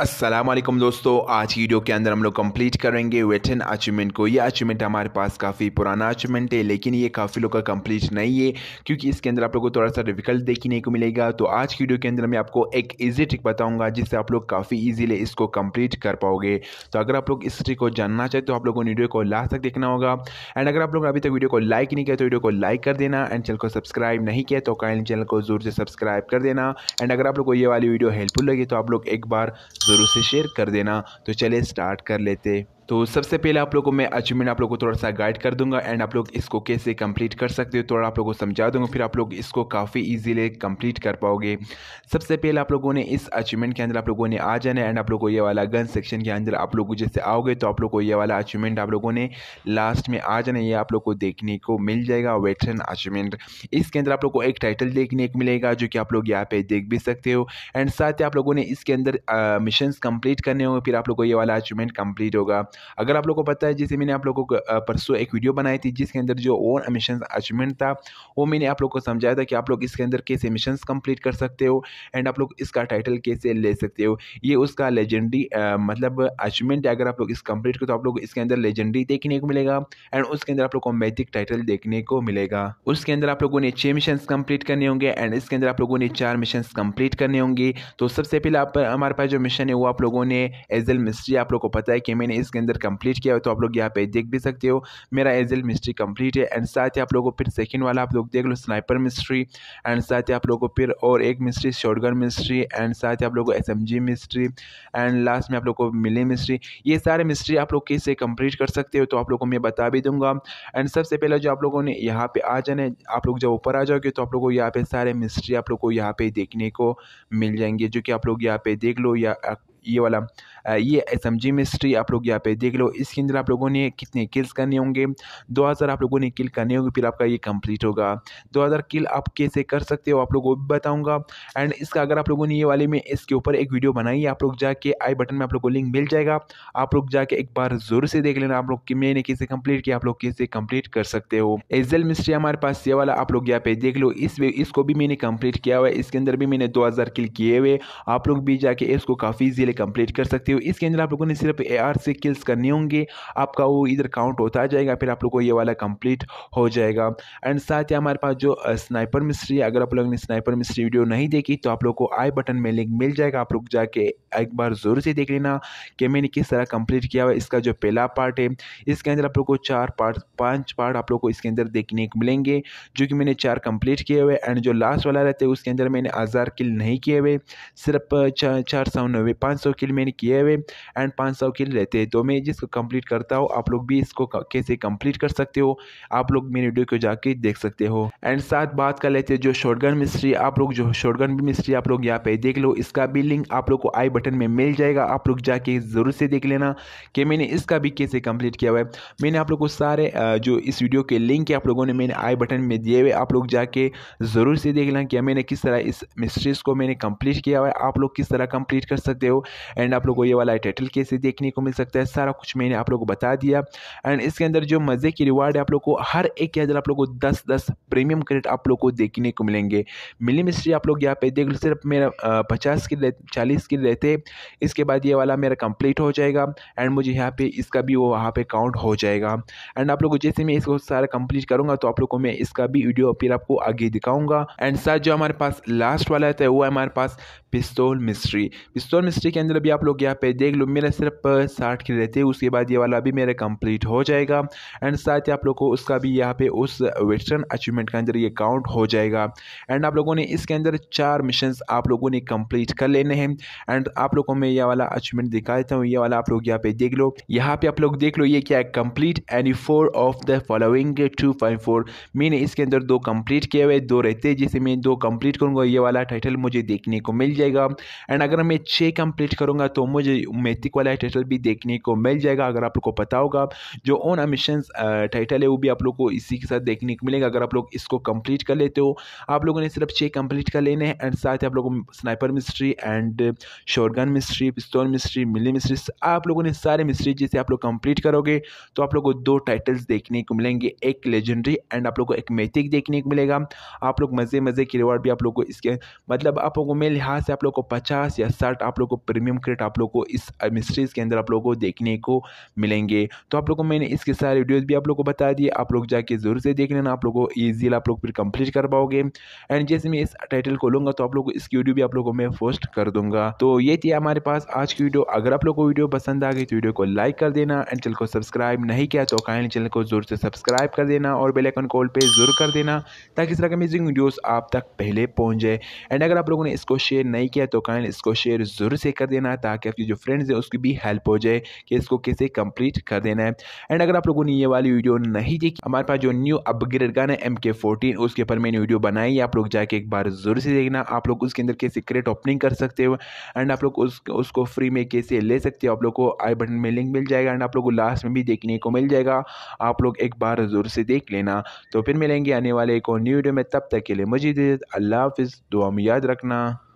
असलम दोस्तों आज वीडियो के अंदर हम लोग कंप्लीट करेंगे वेटन अचीवमेंट को ये अचीवमेंट हमारे पास काफ़ी पुराना अचीवमेंट है लेकिन ये काफ़ी लोग का कंप्लीट नहीं है क्योंकि इसके अंदर आप लोगों को थोड़ा सा डिफिकल्ट देखने को मिलेगा तो आज की वीडियो के अंदर मैं आपको एक ईजी ट्रिक बताऊंगा जिससे आप लोग काफ़ी ईजीली इसको कम्प्लीट कर पाओगे तो अगर आप लोग इस ट्रिक को जानना चाहें तो आप लोगों ने वीडियो को लास्ट तक देखना होगा एंड अगर आप लोग अभी तक वीडियो को लाइक नहीं किया तो वीडियो को लाइक कर देना एंड चैनल को सब्सक्राइब नहीं किया तो काइंड चैनल को जोर से सब्सक्राइब कर देना एंड अगर आप लोग को ये वाली वीडियो हेल्पफुल लगी तो आप लोग एक बार ज़रूर से शेयर कर देना तो चलिए स्टार्ट कर लेते तो सबसे पहले आप लोग को मैं अचीवमेंट आप लोग को थोड़ा सा गाइड कर दूंगा एंड आप लोग इसको कैसे कंप्लीट कर सकते हो थोड़ा आप लोगों को समझा दूंगा फिर आप लोग इसको काफ़ी ईजिली कंप्लीट कर पाओगे सबसे पहले आप लोगों ने इस अचीवमेंट के अंदर आप लोगों ने आ जाना है एंड आप लोग को ये वाला गन सेक्शन के अंदर आप लोग जैसे आओगे तो आप लोग को ये वाला अचीवमेंट आप लोगों ने लास्ट में आ जाना ये आप लोग को देखने को मिल जाएगा वेटरन अचीवमेंट इसके अंदर आप लोग को एक टाइटल देखने को मिलेगा जो कि आप लोग यहाँ पे देख भी सकते हो एंड साथ ही आप लोगों ने इसके अंदर मिशन कंप्लीट करने होंगे फिर आप लोग को ये वाला अचीवमेंट कंप्लीट होगा अगर आप लोग को पता है जैसे मैंने आप लोगों को परसों एक वीडियो बनाई थी जिसके अंदर जो ओन मिशन अचीवमेंट था वो मैंने आप लोग को समझाया था कि आप लोग इसके अंदर कैसे मिशन कंप्लीट कर सकते हो एंड आप लोग इसका टाइटल कैसे ले सकते हो ये उसका लेजेंडरी मतलब अचीवमेंट अगर आप लोग इस कंप्लीट करो तो आप लोग इसके अंदर लेजेंडरी देखने को मिलेगा एंड उसके अंदर आप लोग को मैथिक टाइटल देखने को मिलेगा उसके अंदर आप लोगों ने छह मिशन कंप्लीट करने होंगे एंड इसके अंदर आप लोगों ने चार मिशन कंप्लीट करने होंगे तो सबसे पहले आप हमारे पास जो मिशन है वो आप लोगों ने एजल मिस्ट्री आप लोग को पता है कि मैंने इसके अंदर अंदर कंप्लीट किया हो तो आप लोग यहाँ पे देख भी सकते हो मेरा एजल मिस्ट्री कंप्लीट है एंड साथ ही आप लोगों को फिर सेकंड वाला आप लोग देख लो स्नाइपर मिस्ट्री एंड साथ ही आप लोगों को फिर और एक मिस्ट्री शॉर्टगन मिस्ट्री एंड साथ ही आप लोगों को एस मिस्ट्री एंड लास्ट में आप लोग को मिली मिस्ट्री ये सारे मिस्ट्री आप लोग कैसे कंप्लीट कर सकते हो तो आप लोगों को मैं बता भी दूंगा एंड सबसे पहले जो आप लोगों ने यहाँ पे आ जाने आप लोग जब ऊपर आ जाओगे तो आप लोगों को यहाँ पे सारे मिस्ट्री आप लोग को यहाँ पे देखने को मिल जाएंगे जो कि आप लोग यहाँ पे देख लो या ये वाला ये एस एम जी मिस्ट्री आप लोग यहाँ पे देख लो इसके अंदर आप लोगों ने कितने किल्स करने होंगे 2000 आप लोगों ने किल करने होंगे फिर आपका ये कंप्लीट होगा 2000 किल आप कैसे कर सकते हो आप लोगों को भी बताऊँगा एंड इसका अगर आप लोगों ने ये वाले में इसके ऊपर एक वीडियो बनाई आप लोग जाके आई बटन में आप लोग को लिंक मिल जाएगा आप लोग जाके एक बार जोर से देख लेना आप लोग कि मैंने कैसे कम्प्लीट किया आप लोग कैसे कम्प्लीट कर सकते हो एजल मिस्ट्री हमारे पास ये वाला आप लोग यहाँ पे देख लो इस इसको भी मैंने कम्प्लीट किया हुआ है इसके अंदर भी मैंने 2000 किल किए हुए आप लोग भी जाके इसको काफ़ी लिए कंप्लीट कर सकते हो इसके अंदर आप लोगों ने सिर्फ ए आर से किल्स करने होंगे आपका वो इधर काउंट होता जाएगा फिर आप लोग को ये वाला कंप्लीट हो जाएगा एंड साथ ही हमारे पास जो स्नाइपर मिस्ट्री अगर आप लोगों ने स्नाइपर मिस्ट्री वीडियो नहीं देखी तो आप लोग को आई बटन में लिंक मिल जाएगा आप लोग जाके एक बार जोर से देख लेना कि मैंने किस तरह कंप्लीट किया हुआ इसका जो पहला पार्ट है इसके अंदर आप लोग को चार पार्ट पाँच पार्ट आप लोग को इसके अंदर देखने को मिलेंगे जो कि मैंने चार कंप्लीट किए हुए एंड जो लास्ट वाला रहते हैं उसके अंदर मैंने हज़ार किल नहीं किए हुए सिर्फ चार सौ नब्बे पाँच 500 किल मैंने किए हुए एंड 500 किल रहते हैं तो मैं जिसको कंप्लीट करता हूँ आप लोग भी इसको कैसे कंप्लीट कर सकते हो आप लोग मेरी वीडियो को जाके देख सकते हो एंड साथ बात कर लेते हैं जो शॉर्टगन मिस्ट्री आप लोग जो शॉर्टगन मिस्ट्री आप लोग यहाँ पे देख लो इसका भी लिंक आप लोग को आई बटन में मिल जाएगा आप लोग जाके ज़रूर से देख लेना कि मैंने इसका भी कैसे कंप्लीट किया हुआ है मैंने आप लोग को सारे जो इस वीडियो के लिंक है आप लोगों ने मैंने आई बटन में दिए हुए आप लोग जाके ज़रूर से देख लेना कि मैंने किस तरह इस मिस्ट्रीज़ को मैंने कंप्लीट किया हुआ है आप लोग किस तरह कंप्लीट कर सकते हो एंड आप लोग को ये वाला टाइटल कैसे देखने को मिल सकता है सारा कुछ मैंने आप लोग को बता दिया एंड इसके अंदर जो मज़े की रिवार्ड है आप लोग को हर एक के अंदर आप लोग को दस दस प्रीमियम क्रेडिट आप लोग को देखने को मिलेंगे मिली मिस्ट्री आप लोग यहाँ पे देख लो सिर्फ मेरा पचास के चालीस के रहते इसके बाद ये वाला मेरा कंप्लीट हो जाएगा एंड मुझे यहाँ पे इसका भी वो वहाँ पे काउंट हो जाएगा एंड आप लोग जैसे मैं इसको सारा कंप्लीट करूँगा तो आप लोग को मैं इसका भी वीडियो फिर आपको आगे दिखाऊंगा एंड साथ जो हमारे पास लास्ट वाला रहता है वो है हमारे पास पिस्तौल मिस्ट्री पिस्तौल मिस्ट्री के इसके अंदर भी आप लोग यहाँ पे देख लो मेरा सिर्फ साठ की रहते उसके बाद ये वाला भी मेरा कंप्लीट हो जाएगा एंड साथ ही आप लोग को उसका भी यहाँ पे उस वेस्टर्न अचीवमेंट के अंदर ये काउंट हो जाएगा एंड आप लोगों ने इसके अंदर चार मिशन आप लोगों ने कम्प्लीट कर लेने हैं एंड आप लोगों में यह वाला अचीवमेंट दिखा देता हूँ ये वाला आप लोग यहाँ पे देख लो यहाँ पे आप लोग देख लो ये क्या है complete any four of the following two point four मैंने इसके अंदर दो कम्प्लीट किए हुए दो रहते जिसे मैं दो कम्प्लीट करूँगा ये वाला टाइटल मुझे देखने को मिल जाएगा एंड अगर मैं छः कंप्लीट सर्च करूँगा तो मुझे मैथिक वाला टाइटल भी देखने को मिल जाएगा अगर आप लोग को पता होगा जो ओन अमिशन टाइटल है वो भी आप लोग को इसी के साथ देखने को मिलेगा अगर आप लोग इसको कंप्लीट कर लेते हो आप लोगों ने सिर्फ चेक कंप्लीट कर लेने हैं एंड साथ ही आप लोगों को sniper mystery and shotgun mystery पिस्तौल मिस्ट्री मिली मिस्ट्री आप लोगों ने सारे मिस्ट्री जैसे आप लोग कंप्लीट करोगे तो आप लोग को दो टाइटल्स देखने को मिलेंगे एक लेजेंडरी एंड आप लोग को एक मैथिक देखने को मिलेगा आप लोग मज़े मज़े के रिवॉर्ड भी आप लोग को इसके मतलब आप लोगों को मेरे लिहाज से आप लोग को पचास या साठ आप लोग को प्रीमियम क्रेट आप लोग को इस मिस्ट्रीज़ के अंदर आप लोग को देखने को मिलेंगे तो आप लोग को मैंने इसके सारे वीडियोज़ भी आप लोग को बता दिए आप लोग जाके ज़रूर से देख लेना आप लोग को ईजिल आप लोग फिर कंप्लीट कर पाओगे एंड जैसे मैं इस टाइटल को लूँगा तो आप लोग इसकी वीडियो भी आप लोगों को मैं पोस्ट कर दूंगा तो ये थी हमारे पास आज की वीडियो अगर आप लोग को वीडियो पसंद आ गई तो वीडियो को लाइक कर देना एंड चैनल को सब्सक्राइब नहीं किया तो काइंडली चैनल को जरूर से सब्सक्राइब कर देना और आइकन कॉल पर जरूर कर देना ताकि इस तरह के अमेजिंग वीडियोज़ आप तक पहले पहुंच जाए एंड अगर आप लोगों ने इसको शेयर नहीं किया तो काइंडली इसको शेयर जरूर से कर देना है ताकि आपकी जो फ्रेंड्स है उसकी भी हेल्प हो जाए कि इसको कैसे कंप्लीट कर देना है एंड अगर आप लोगों ने ये वाली वीडियो नहीं देखी हमारे पास जो न्यू अपग्रेड गन है एम के फोर्टीन उसके ऊपर मैंने वीडियो बनाई आप लोग जाके एक बार जरूर से देखना आप लोग उसके अंदर कैसे क्रेट ओपनिंग कर सकते हो एंड आप लोग उस उसको फ्री में कैसे ले सकते हो आप लोग को आई बटन में लिंक मिल जाएगा एंड आप लोग को लास्ट में भी देखने को मिल जाएगा आप लोग एक बार जरूर से देख लेना तो फिर मिलेंगे आने वाले एक और न्यू वीडियो में तब तक के लिए मुझे अल्लाह हाफिज़ दुआ में याद रखना